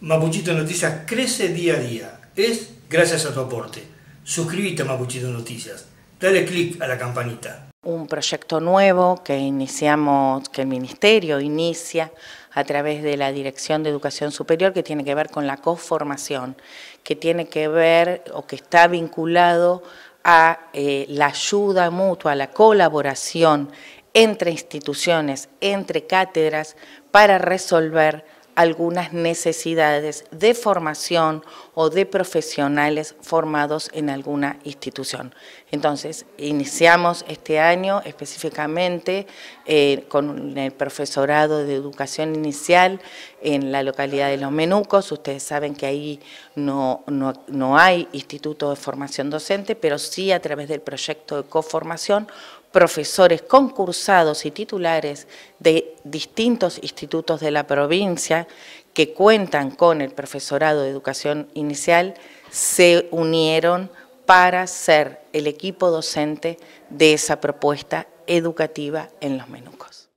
Mapuchito Noticias crece día a día. Es gracias a tu aporte. Suscríbete a Mapuchito Noticias. Dale clic a la campanita. Un proyecto nuevo que iniciamos, que el Ministerio inicia a través de la Dirección de Educación Superior que tiene que ver con la coformación, que tiene que ver o que está vinculado a eh, la ayuda mutua, la colaboración entre instituciones, entre cátedras, para resolver algunas necesidades de formación o de profesionales formados en alguna institución. Entonces, iniciamos este año específicamente eh, con el profesorado de educación inicial en la localidad de Los Menucos. Ustedes saben que ahí no, no, no hay instituto de formación docente, pero sí a través del proyecto de coformación profesores concursados y titulares de distintos institutos de la provincia que cuentan con el profesorado de educación inicial se unieron para ser el equipo docente de esa propuesta educativa en los menucos.